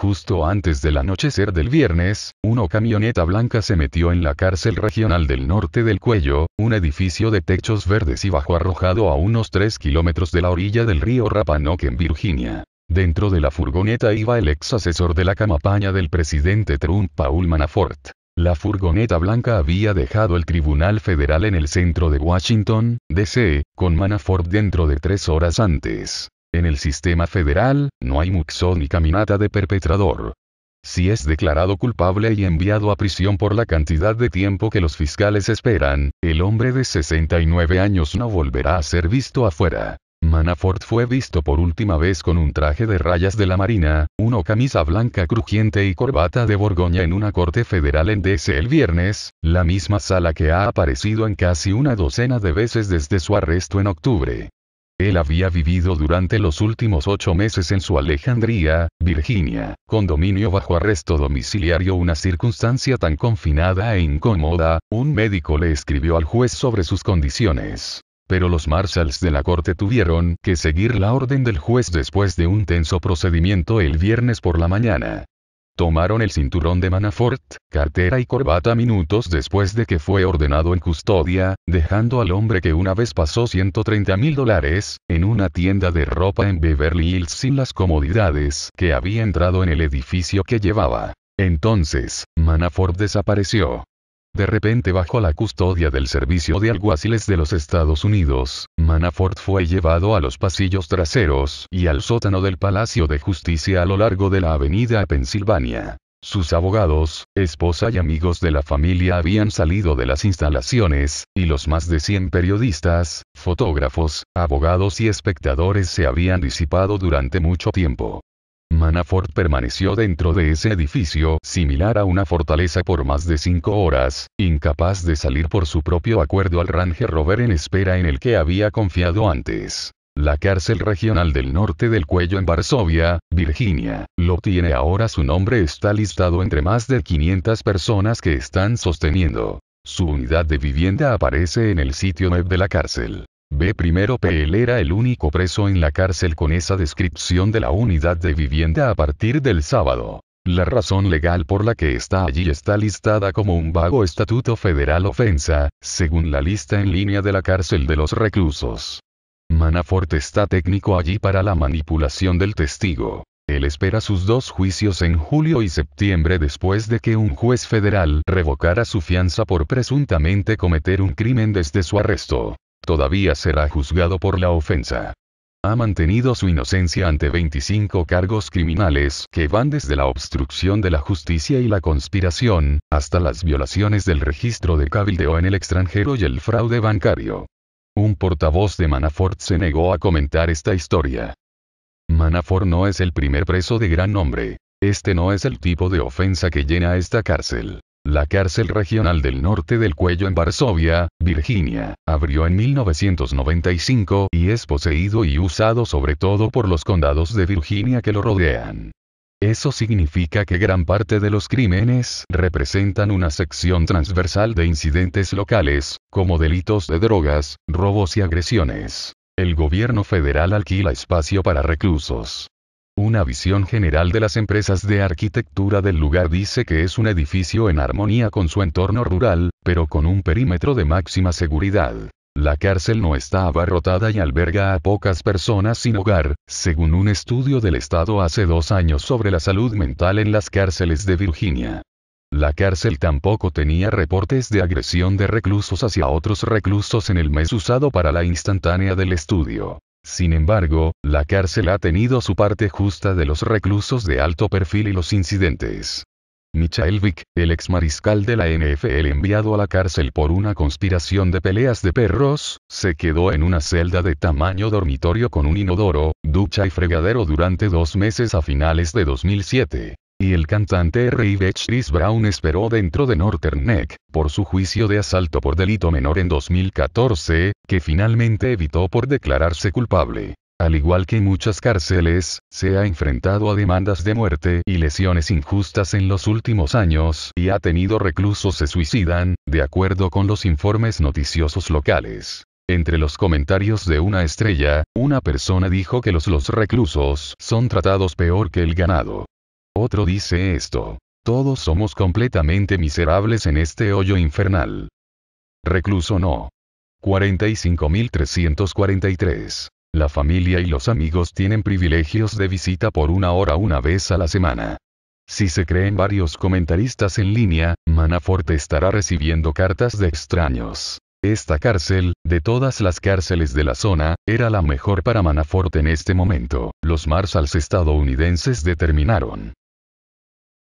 Justo antes del anochecer del viernes, una camioneta blanca se metió en la cárcel regional del norte del Cuello, un edificio de techos verdes y bajo arrojado a unos 3 kilómetros de la orilla del río Rapanoque en Virginia. Dentro de la furgoneta iba el ex asesor de la campaña del presidente Trump, Paul Manafort. La furgoneta blanca había dejado el Tribunal Federal en el centro de Washington, D.C., con Manafort dentro de tres horas antes. En el sistema federal, no hay muxón ni caminata de perpetrador. Si es declarado culpable y enviado a prisión por la cantidad de tiempo que los fiscales esperan, el hombre de 69 años no volverá a ser visto afuera. Manafort fue visto por última vez con un traje de rayas de la Marina, una camisa blanca crujiente y corbata de Borgoña en una corte federal en DC el viernes, la misma sala que ha aparecido en casi una docena de veces desde su arresto en octubre él había vivido durante los últimos ocho meses en su Alejandría, Virginia, condominio bajo arresto domiciliario, una circunstancia tan confinada e incómoda, un médico le escribió al juez sobre sus condiciones. Pero los marshals de la corte tuvieron que seguir la orden del juez después de un tenso procedimiento el viernes por la mañana tomaron el cinturón de Manafort, cartera y corbata minutos después de que fue ordenado en custodia, dejando al hombre que una vez pasó 130 mil dólares, en una tienda de ropa en Beverly Hills sin las comodidades que había entrado en el edificio que llevaba. Entonces, Manafort desapareció. De repente bajo la custodia del Servicio de Alguaciles de los Estados Unidos, Manafort fue llevado a los pasillos traseros y al sótano del Palacio de Justicia a lo largo de la avenida Pensilvania. Sus abogados, esposa y amigos de la familia habían salido de las instalaciones, y los más de 100 periodistas, fotógrafos, abogados y espectadores se habían disipado durante mucho tiempo. Manafort permaneció dentro de ese edificio similar a una fortaleza por más de cinco horas, incapaz de salir por su propio acuerdo al Ranger Rover en espera en el que había confiado antes. La cárcel regional del norte del cuello en Varsovia, Virginia, lo tiene ahora su nombre está listado entre más de 500 personas que están sosteniendo. Su unidad de vivienda aparece en el sitio web de la cárcel. B. Primero PL era el único preso en la cárcel con esa descripción de la unidad de vivienda a partir del sábado. La razón legal por la que está allí está listada como un vago estatuto federal ofensa, según la lista en línea de la cárcel de los reclusos. Manafort está técnico allí para la manipulación del testigo. Él espera sus dos juicios en julio y septiembre después de que un juez federal revocara su fianza por presuntamente cometer un crimen desde su arresto. Todavía será juzgado por la ofensa. Ha mantenido su inocencia ante 25 cargos criminales que van desde la obstrucción de la justicia y la conspiración, hasta las violaciones del registro de cabildeo en el extranjero y el fraude bancario. Un portavoz de Manafort se negó a comentar esta historia. Manafort no es el primer preso de gran nombre. Este no es el tipo de ofensa que llena esta cárcel. La cárcel regional del norte del cuello en Varsovia, Virginia, abrió en 1995 y es poseído y usado sobre todo por los condados de Virginia que lo rodean. Eso significa que gran parte de los crímenes representan una sección transversal de incidentes locales, como delitos de drogas, robos y agresiones. El gobierno federal alquila espacio para reclusos. Una visión general de las empresas de arquitectura del lugar dice que es un edificio en armonía con su entorno rural, pero con un perímetro de máxima seguridad. La cárcel no está abarrotada y alberga a pocas personas sin hogar, según un estudio del Estado hace dos años sobre la salud mental en las cárceles de Virginia. La cárcel tampoco tenía reportes de agresión de reclusos hacia otros reclusos en el mes usado para la instantánea del estudio. Sin embargo, la cárcel ha tenido su parte justa de los reclusos de alto perfil y los incidentes. Michael Vick, el ex mariscal de la NFL enviado a la cárcel por una conspiración de peleas de perros, se quedó en una celda de tamaño dormitorio con un inodoro, ducha y fregadero durante dos meses a finales de 2007 el cantante R.I.B. Chris Brown esperó dentro de Northern Neck, por su juicio de asalto por delito menor en 2014, que finalmente evitó por declararse culpable. Al igual que muchas cárceles, se ha enfrentado a demandas de muerte y lesiones injustas en los últimos años y ha tenido reclusos se suicidan, de acuerdo con los informes noticiosos locales. Entre los comentarios de una estrella, una persona dijo que los, los reclusos son tratados peor que el ganado. Otro dice esto. Todos somos completamente miserables en este hoyo infernal. Recluso no. 45343. La familia y los amigos tienen privilegios de visita por una hora una vez a la semana. Si se creen varios comentaristas en línea, Manafort estará recibiendo cartas de extraños. Esta cárcel, de todas las cárceles de la zona, era la mejor para Manafort en este momento, los Marshals estadounidenses determinaron.